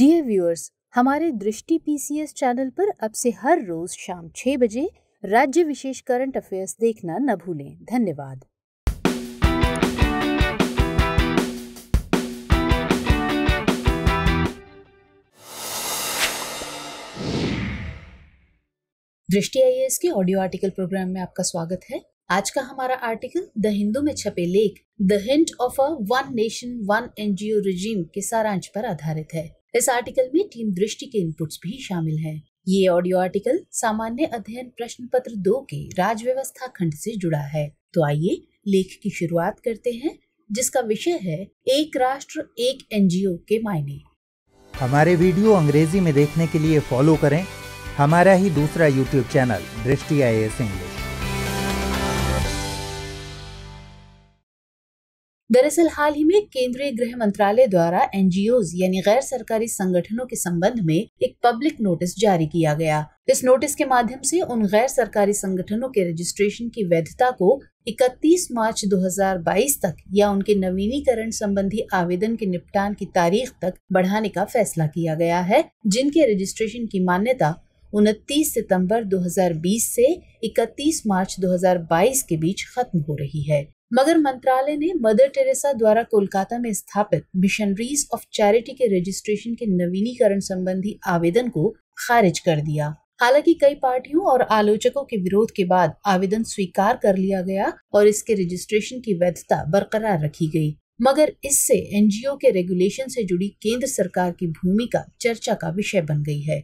dear viewers हमारे दृष्टि PCS channel पर अब से हर रोज शाम छह बजे राज्य विशेष करंट अफेयर्स देखना न भूलें धन्यवाद दृष्टि आई के ऑडियो आर्टिकल प्रोग्राम में आपका स्वागत है आज का हमारा आर्टिकल द हिंदू में छपे लेख the hint of a one nation one NGO regime के सारांश पर आधारित है इस आर्टिकल में टीम दृष्टि के इनपुट्स भी शामिल हैं ये ऑडियो आर्टिकल सामान्य अध्ययन प्रश्न पत्र दो के राजव्यवस्था खंड से जुड़ा है तो आइए लेख की शुरुआत करते हैं जिसका विषय है एक राष्ट्र एक एनजीओ के मायने हमारे वीडियो अंग्रेजी में देखने के लिए फॉलो करें हमारा ही दूसरा यूट्यूब चैनल दृष्टि आई एस इंग्लिश दरअसल हाल ही में केंद्रीय गृह मंत्रालय द्वारा एनजीओ यानी गैर सरकारी संगठनों के संबंध में एक पब्लिक नोटिस जारी किया गया इस नोटिस के माध्यम से उन गैर सरकारी संगठनों के रजिस्ट्रेशन की वैधता को 31 मार्च 2022 तक या उनके नवीनीकरण संबंधी आवेदन के निपटान की तारीख तक बढ़ाने का फैसला किया गया है जिनके रजिस्ट्रेशन की मान्यता उनतीस सितंबर 2020 से 31 मार्च 2022 के बीच खत्म हो रही है मगर मंत्रालय ने मदर टेरेसा द्वारा कोलकाता में स्थापित मिशनरीज ऑफ चैरिटी के रजिस्ट्रेशन के नवीनीकरण संबंधी आवेदन को खारिज कर दिया हालांकि कई पार्टियों और आलोचकों के विरोध के बाद आवेदन स्वीकार कर लिया गया और इसके रजिस्ट्रेशन की वैधता बरकरार रखी गई मगर इससे एनजीओ के रेगुलेशन से जुड़ी केंद्र सरकार की भूमिका चर्चा का विषय बन गई है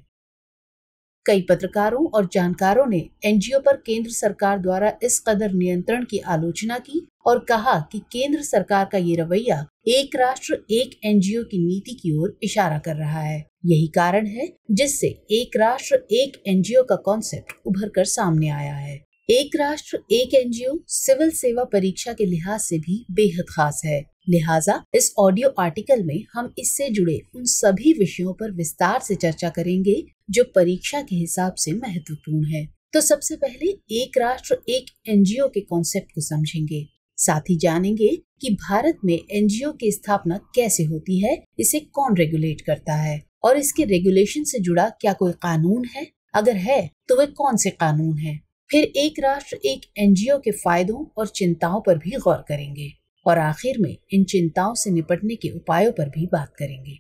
कई पत्रकारों और जानकारों ने एनजीओ पर केंद्र सरकार द्वारा इस कदर नियंत्रण की आलोचना की और कहा कि केंद्र सरकार का ये रवैया एक राष्ट्र एक एनजीओ की नीति की ओर इशारा कर रहा है यही कारण है जिससे एक राष्ट्र एक एनजीओ का कॉन्सेप्ट उभर कर सामने आया है एक राष्ट्र एक एनजीओ सिविल सेवा परीक्षा के लिहाज से भी बेहद खास है लिहाजा इस ऑडियो आर्टिकल में हम इससे जुड़े उन सभी विषयों पर विस्तार से चर्चा करेंगे जो परीक्षा के हिसाब से महत्वपूर्ण है तो सबसे पहले एक राष्ट्र एक एनजीओ के कॉन्सेप्ट को समझेंगे साथ ही जानेंगे कि भारत में एनजीओ की स्थापना कैसे होती है इसे कौन रेगुलेट करता है और इसके रेगुलेशन से जुड़ा क्या कोई कानून है अगर है तो वे कौन से कानून है फिर एक राष्ट्र एक एनजीओ के फायदों और चिंताओं पर भी गौर करेंगे और आखिर में इन चिंताओं से निपटने के उपायों पर भी बात करेंगे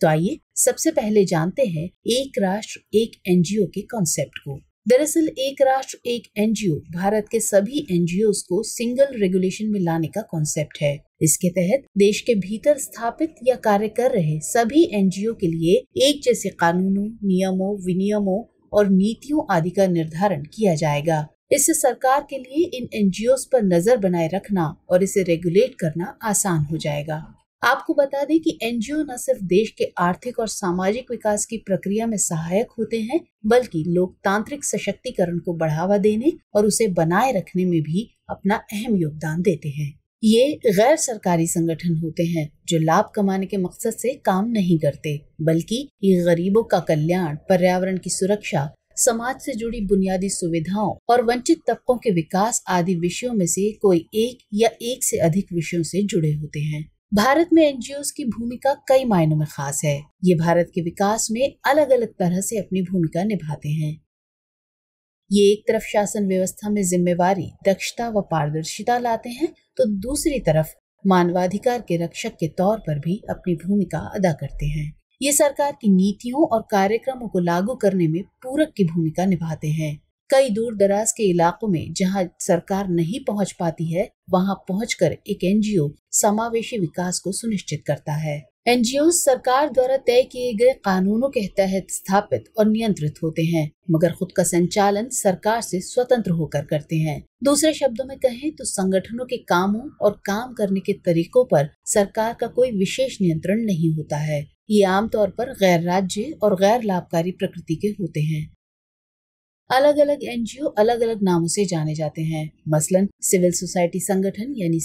तो आइए सबसे पहले जानते हैं एक राष्ट्र एक एनजीओ के कॉन्सेप्ट को दरअसल एक राष्ट्र एक एनजीओ भारत के सभी एनजीओ को सिंगल रेगुलेशन में लाने का कॉन्सेप्ट है इसके तहत देश के भीतर स्थापित या कार्य कर रहे सभी एनजीओ के लिए एक जैसे कानूनों नियमों विनियमों और नीतियों आदि का निर्धारण किया जाएगा इससे सरकार के लिए इन एनजीओ पर नजर बनाए रखना और इसे रेगुलेट करना आसान हो जाएगा आपको बता दें कि एनजीओ न सिर्फ देश के आर्थिक और सामाजिक विकास की प्रक्रिया में सहायक होते हैं बल्कि लोकतांत्रिक सशक्तिकरण को बढ़ावा देने और उसे बनाए रखने में भी अपना अहम योगदान देते हैं ये गैर सरकारी संगठन होते हैं जो लाभ कमाने के मकसद से काम नहीं करते बल्कि ये गरीबों का कल्याण पर्यावरण की सुरक्षा समाज से जुड़ी बुनियादी सुविधाओं और वंचित तबकों के विकास आदि विषयों में से कोई एक या एक से अधिक विषयों से जुड़े होते हैं भारत में एनजीओ की भूमिका कई मायनों में खास है ये भारत के विकास में अलग अलग तरह से अपनी भूमिका निभाते हैं ये एक तरफ शासन व्यवस्था में जिम्मेवारी दक्षता व पारदर्शिता लाते हैं तो दूसरी तरफ मानवाधिकार के रक्षक के तौर पर भी अपनी भूमिका अदा करते हैं ये सरकार की नीतियों और कार्यक्रमों को लागू करने में पूरक की भूमिका निभाते हैं कई दूर दराज के इलाकों में जहां सरकार नहीं पहुंच पाती है वहां पहुंचकर एक एनजीओ समावेशी विकास को सुनिश्चित करता है एनजीओ सरकार द्वारा तय किए गए कानूनों के तहत स्थापित और नियंत्रित होते हैं मगर खुद का संचालन सरकार से स्वतंत्र होकर करते हैं दूसरे शब्दों में कहें तो संगठनों के कामों और काम करने के तरीकों पर सरकार का कोई विशेष नियंत्रण नहीं होता है ये आमतौर पर गैर राज्य और गैर लाभकारी प्रकृति के होते हैं अलग अलग एनजीओ अलग अलग नामों से जाने जाते हैं मसलन सिविल सोसाइटी संगठन यानी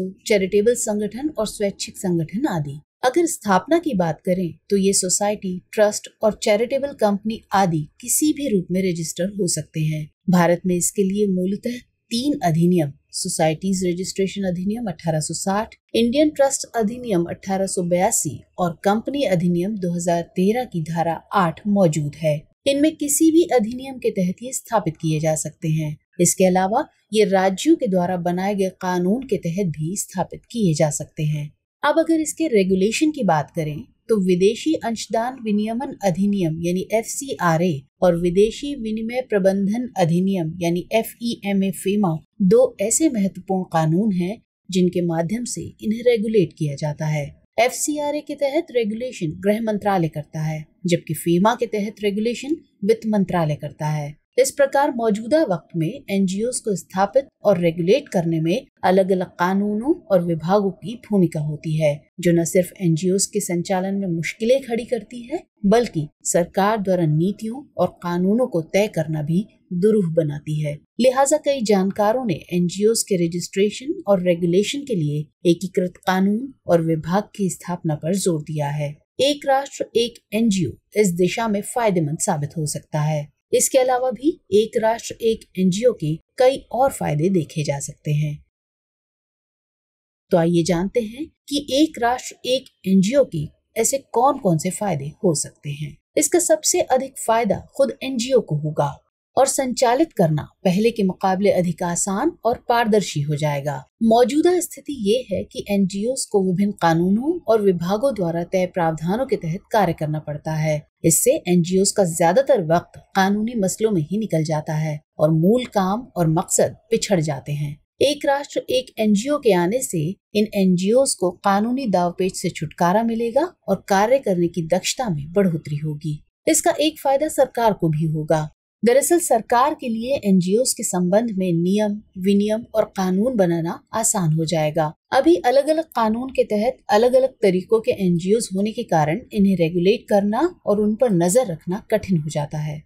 ओ चैरिटेबल संगठन और स्वैच्छिक संगठन आदि अगर स्थापना की बात करें तो ये सोसाइटी ट्रस्ट और चैरिटेबल कंपनी आदि किसी भी रूप में रजिस्टर हो सकते हैं भारत में इसके लिए मूलतः तीन अधिनियम सोसाइटीज रजिस्ट्रेशन अधिनियम 1860, इंडियन ट्रस्ट अधिनियम 1882 और कंपनी अधिनियम 2013 की धारा 8 मौजूद है इनमें किसी भी अधिनियम के तहत ये स्थापित किए जा सकते हैं इसके अलावा ये राज्यों के द्वारा बनाए गए कानून के तहत भी स्थापित किए जा सकते हैं अब अगर इसके रेगुलेशन की बात करें तो विदेशी अंशदान विनियमन अधिनियम यानी एफ और विदेशी विनिमय प्रबंधन अधिनियम यानी F E M A FEMA दो ऐसे महत्वपूर्ण कानून हैं जिनके माध्यम से इन्हें रेगुलेट किया जाता है एफ के तहत रेगुलेशन गृह मंत्रालय करता है जबकि फीमा के तहत रेगुलेशन वित्त मंत्रालय करता है इस प्रकार मौजूदा वक्त में एन को स्थापित और रेगुलेट करने में अलग अलग कानूनों और विभागों की भूमिका होती है जो न सिर्फ एन के संचालन में मुश्किलें खड़ी करती है बल्कि सरकार द्वारा नीतियों और कानूनों को तय करना भी दुरूह बनाती है लिहाजा कई जानकारों ने एन के रजिस्ट्रेशन और रेगुलेशन के लिए एकीकृत कानून और विभाग की स्थापना पर जोर दिया है एक राष्ट्र एक एनजीओ इस दिशा में फायदेमंद साबित हो सकता है इसके अलावा भी एक राष्ट्र एक एनजीओ के कई और फायदे देखे जा सकते हैं तो आइए जानते हैं कि एक राष्ट्र एक एनजीओ के ऐसे कौन कौन से फायदे हो सकते हैं इसका सबसे अधिक फायदा खुद एनजीओ को होगा और संचालित करना पहले के मुकाबले अधिक आसान और पारदर्शी हो जाएगा मौजूदा स्थिति ये है कि एन को विभिन्न कानूनों और विभागों द्वारा तय प्रावधानों के तहत कार्य करना पड़ता है इससे एन का ज्यादातर वक्त कानूनी मसलों में ही निकल जाता है और मूल काम और मकसद पिछड़ जाते हैं एक राष्ट्र एक एनजीओ के आने से इन एनजीओ को कानूनी दावपेच से छुटकारा मिलेगा और कार्य करने की दक्षता में बढ़ोतरी होगी इसका एक फायदा सरकार को भी होगा दरअसल सरकार के लिए एनजीओ के संबंध में नियम विनियम और कानून बनाना आसान हो जाएगा अभी अलग अलग कानून के तहत अलग अलग तरीकों के एनजीओ होने के कारण इन्हें रेगुलेट करना और उन पर नजर रखना कठिन हो जाता है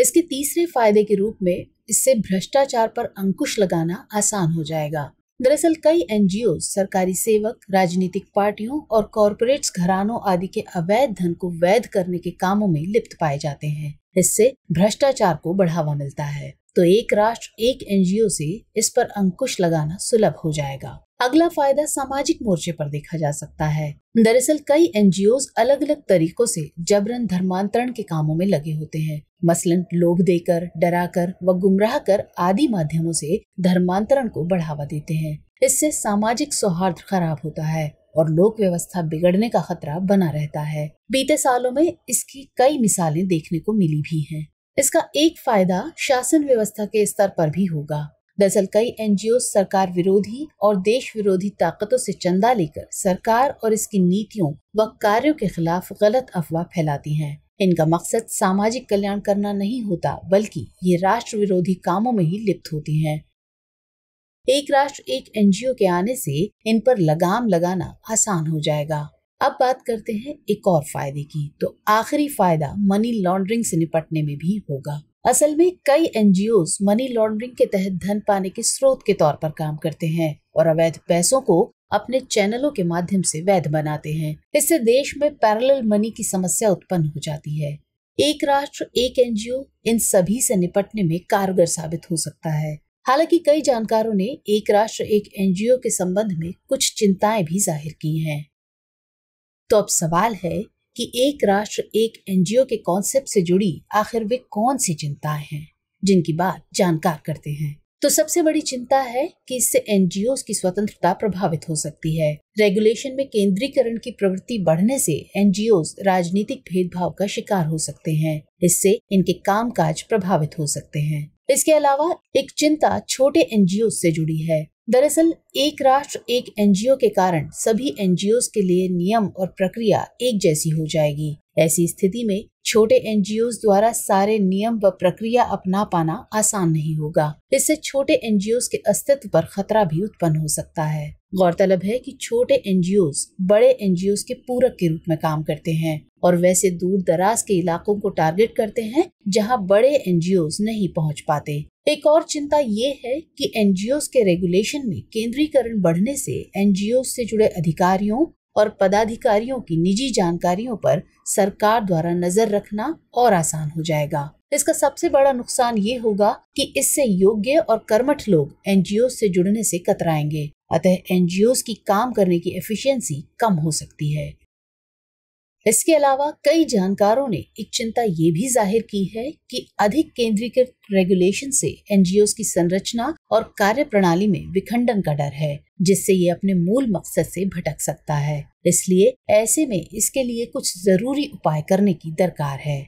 इसके तीसरे फायदे के रूप में इससे भ्रष्टाचार पर अंकुश लगाना आसान हो जाएगा दरअसल कई एनजीओ सरकारी सेवक राजनीतिक पार्टियों और कॉरपोरेट्स घरानों आदि के अवैध धन को वैध करने के कामों में लिप्त पाए जाते हैं इससे भ्रष्टाचार को बढ़ावा मिलता है तो एक राष्ट्र एक एनजीओ से इस पर अंकुश लगाना सुलभ हो जाएगा अगला फायदा सामाजिक मोर्चे पर देखा जा सकता है दरअसल कई एनजीओ अलग अलग तरीकों से जबरन धर्मांतरण के कामों में लगे होते हैं मसलन लोभ देकर डराकर व गुमराह कर आदि माध्यमों से धर्मांतरण को बढ़ावा देते हैं इससे सामाजिक सौहार्द खराब होता है और लोक व्यवस्था बिगड़ने का खतरा बना रहता है बीते सालों में इसकी कई मिसालें देखने को मिली भी हैं इसका एक फायदा शासन व्यवस्था के स्तर पर भी होगा दरअसल कई एनजीओ सरकार विरोधी और देश विरोधी ताकतों से चंदा लेकर सरकार और इसकी नीतियों व कार्यों के खिलाफ गलत अफवाह फैलाती हैं इनका मकसद सामाजिक कल्याण करना नहीं होता बल्कि ये राष्ट्र विरोधी कामों में ही लिप्त होती हैं एक राष्ट्र एक एनजीओ के आने से इन पर लगाम लगाना आसान हो जाएगा अब बात करते हैं एक और फायदे की तो आखिरी फायदा मनी लॉन्ड्रिंग से निपटने में भी होगा असल में कई एनजीओ मनी लॉन्ड्रिंग के तहत धन पाने के स्रोत के तौर पर काम करते हैं और अवैध पैसों को अपने चैनलों के माध्यम से वैध बनाते हैं इससे देश में पैरेलल मनी की समस्या उत्पन्न हो जाती है एक राष्ट्र एक एनजीओ इन सभी से निपटने में कारगर साबित हो सकता है हालांकि कई जानकारों ने एक राष्ट्र एक एनजीओ के संबंध में कुछ चिंताएं भी जाहिर की हैं तो अब सवाल है कि एक राष्ट्र एक एनजीओ के कॉन्सेप्ट से जुड़ी आखिर वे कौन सी चिंताएं हैं जिनकी बात जानकार करते हैं तो सबसे बड़ी चिंता है कि इससे एनजीओ की स्वतंत्रता प्रभावित हो सकती है रेगुलेशन में केंद्रीकरण की प्रवृत्ति बढ़ने से एनजीओ राजनीतिक भेदभाव का शिकार हो सकते हैं इससे इनके कामकाज प्रभावित हो सकते हैं इसके अलावा एक चिंता छोटे एनजीओ से जुड़ी है दरअसल एक राष्ट्र एक एनजीओ के कारण सभी एनजीओ के लिए नियम और प्रक्रिया एक जैसी हो जाएगी ऐसी स्थिति में छोटे एनजीओ द्वारा सारे नियम व प्रक्रिया अपना पाना आसान नहीं होगा इससे छोटे एनजीओ के अस्तित्व पर खतरा भी उत्पन्न हो सकता है गौरतलब है कि छोटे एन बड़े एन के पूरक के रूप में काम करते हैं और वैसे दूर दराज के इलाकों को टारगेट करते हैं जहां बड़े एन नहीं पहुंच पाते एक और चिंता ये है कि एन के रेगुलेशन में केंद्रीकरण बढ़ने से एन से जुड़े अधिकारियों और पदाधिकारियों की निजी जानकारियों पर सरकार द्वारा नजर रखना और आसान हो जाएगा तो इसका सबसे बड़ा नुकसान ये होगा कि इससे योग्य और कर्मठ लोग एनजीओ से जुड़ने से कतराएंगे अतः एनजीओ की काम करने की एफिशिएंसी कम हो सकती है इसके अलावा कई जानकारों ने एक चिंता ये भी जाहिर की है कि अधिक केंद्रीकृत रेगुलेशन से एनजीओ की संरचना और कार्य प्रणाली में विखंडन का डर है जिससे ये अपने मूल मकसद से भटक सकता है इसलिए ऐसे में इसके लिए कुछ जरूरी उपाय करने की दरकार है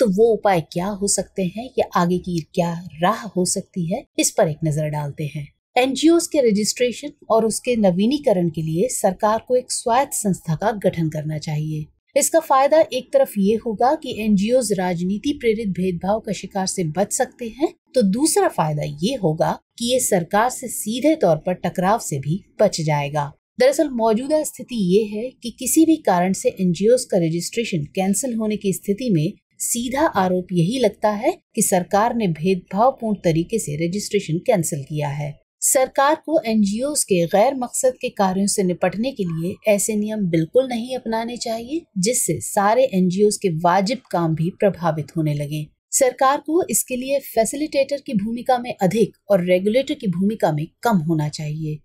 तो वो उपाय क्या हो सकते हैं या आगे की क्या राह हो सकती है इस पर एक नजर डालते हैं एनजीओ के रजिस्ट्रेशन और उसके नवीनीकरण के लिए सरकार को एक स्वायत्त संस्था का गठन करना चाहिए इसका फायदा एक तरफ ये होगा कि एनजीओ राजनीति प्रेरित भेदभाव का शिकार से बच सकते हैं तो दूसरा फायदा ये होगा कि ये सरकार से सीधे तौर पर टकराव से भी बच जाएगा दरअसल मौजूदा स्थिति ये है कि किसी भी कारण से एनजीओ का रजिस्ट्रेशन कैंसिल होने की स्थिति में सीधा आरोप यही लगता है कि सरकार ने भेदभावपूर्ण तरीके से रजिस्ट्रेशन कैंसिल किया है सरकार को एन के गैर मकसद के कार्यों से निपटने के लिए ऐसे नियम बिल्कुल नहीं अपनाने चाहिए जिससे सारे एन के वाजिब काम भी प्रभावित होने लगे सरकार को इसके लिए फैसिलिटेटर की भूमिका में अधिक और रेगुलेटर की भूमिका में कम होना चाहिए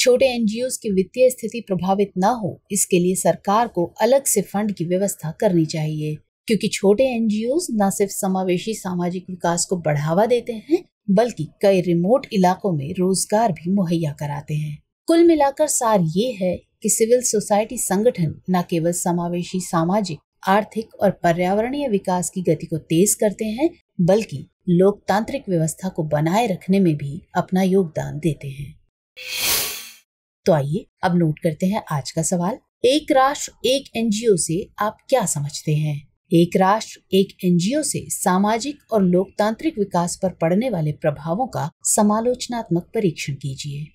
छोटे एन की वित्तीय स्थिति प्रभावित न हो इसके लिए सरकार को अलग से फंड की व्यवस्था करनी चाहिए क्योंकि छोटे एनजीओ न सिर्फ समावेशी सामाजिक विकास को बढ़ावा देते हैं बल्कि कई रिमोट इलाकों में रोजगार भी मुहैया कराते हैं कुल मिलाकर सार ये है कि सिविल सोसाइटी संगठन न केवल समावेशी सामाजिक आर्थिक और पर्यावरणीय विकास की गति को तेज करते हैं बल्कि लोकतांत्रिक व्यवस्था को बनाए रखने में भी अपना योगदान देते हैं तो आइए अब नोट करते हैं आज का सवाल एक राष्ट्र एक एनजीओ से आप क्या समझते हैं एक राष्ट्र एक एनजीओ से सामाजिक और लोकतांत्रिक विकास पर पड़ने वाले प्रभावों का समालोचनात्मक परीक्षण कीजिए